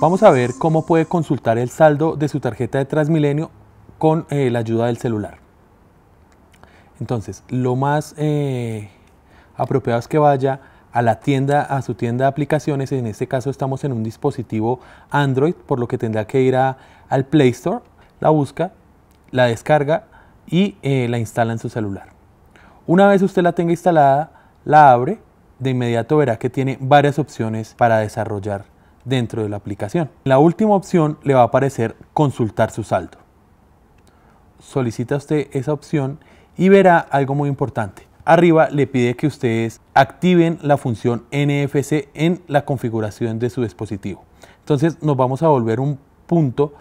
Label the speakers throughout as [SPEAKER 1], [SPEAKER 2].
[SPEAKER 1] Vamos a ver cómo puede consultar el saldo de su tarjeta de Transmilenio con eh, la ayuda del celular. Entonces, lo más eh, apropiado es que vaya a la tienda, a su tienda de aplicaciones. En este caso estamos en un dispositivo Android, por lo que tendrá que ir al Play Store, la busca, la descarga y eh, la instala en su celular. Una vez usted la tenga instalada, la abre, de inmediato verá que tiene varias opciones para desarrollar dentro de la aplicación. La última opción le va a aparecer consultar su saldo. Solicita usted esa opción y verá algo muy importante. Arriba le pide que ustedes activen la función NFC en la configuración de su dispositivo. Entonces nos vamos a volver un punto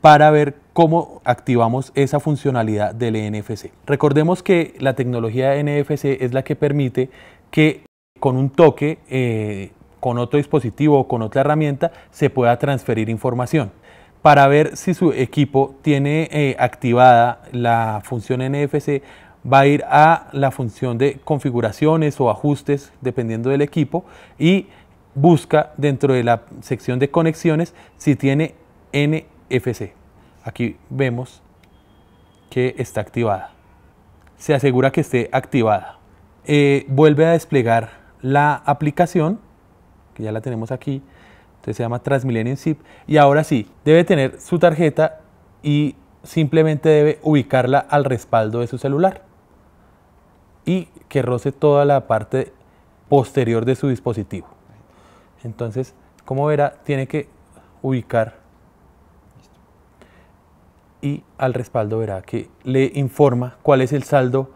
[SPEAKER 1] para ver cómo activamos esa funcionalidad del NFC. Recordemos que la tecnología NFC es la que permite que con un toque eh, con otro dispositivo o con otra herramienta se pueda transferir información para ver si su equipo tiene eh, activada la función NFC va a ir a la función de configuraciones o ajustes dependiendo del equipo y busca dentro de la sección de conexiones si tiene NFC. Aquí vemos que está activada. Se asegura que esté activada. Eh, vuelve a desplegar la aplicación que ya la tenemos aquí. se llama Transmillennium SIP. Y ahora sí, debe tener su tarjeta y simplemente debe ubicarla al respaldo de su celular y que roce toda la parte posterior de su dispositivo. Entonces, como verá, tiene que ubicar y al respaldo verá que le informa cuál es el saldo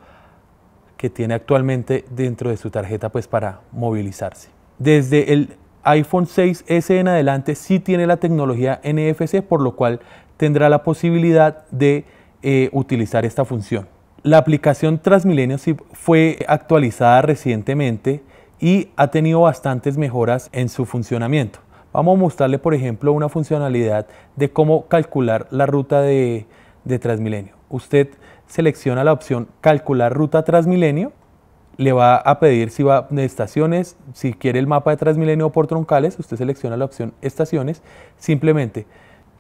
[SPEAKER 1] que tiene actualmente dentro de su tarjeta pues para movilizarse desde el iPhone 6S en adelante sí tiene la tecnología NFC, por lo cual tendrá la posibilidad de eh, utilizar esta función. La aplicación Transmilenio fue actualizada recientemente y ha tenido bastantes mejoras en su funcionamiento. Vamos a mostrarle, por ejemplo, una funcionalidad de cómo calcular la ruta de, de Transmilenio. Usted selecciona la opción Calcular ruta Transmilenio le va a pedir si va de estaciones, si quiere el mapa de Transmilenio por troncales, usted selecciona la opción estaciones, simplemente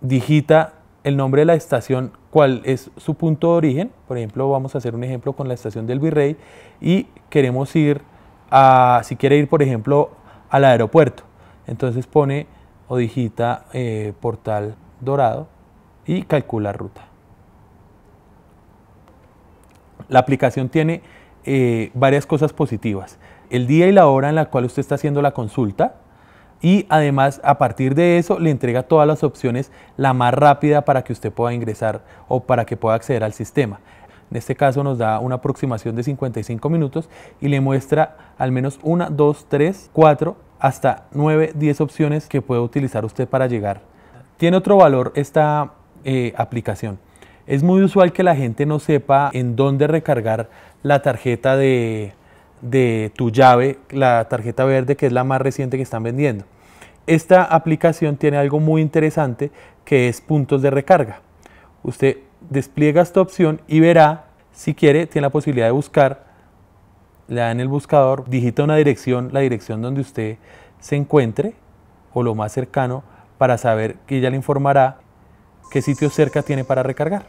[SPEAKER 1] digita el nombre de la estación, cuál es su punto de origen, por ejemplo vamos a hacer un ejemplo con la estación del Virrey y queremos ir a, si quiere ir por ejemplo al aeropuerto, entonces pone o digita eh, portal dorado y calcula ruta. La aplicación tiene eh, varias cosas positivas. El día y la hora en la cual usted está haciendo la consulta y además a partir de eso le entrega todas las opciones la más rápida para que usted pueda ingresar o para que pueda acceder al sistema. En este caso nos da una aproximación de 55 minutos y le muestra al menos una, dos, tres, cuatro, hasta 9, 10 opciones que puede utilizar usted para llegar. Tiene otro valor esta eh, aplicación es muy usual que la gente no sepa en dónde recargar la tarjeta de, tu llave, la tarjeta verde que es la más reciente que están vendiendo. Esta aplicación tiene algo muy interesante que es puntos de recarga. Usted despliega esta opción y verá, si quiere, tiene la posibilidad de buscar, le da en el buscador, digita una dirección, la dirección donde usted se encuentre o lo más cercano para saber que ya le informará qué sitio cerca tiene para recargar.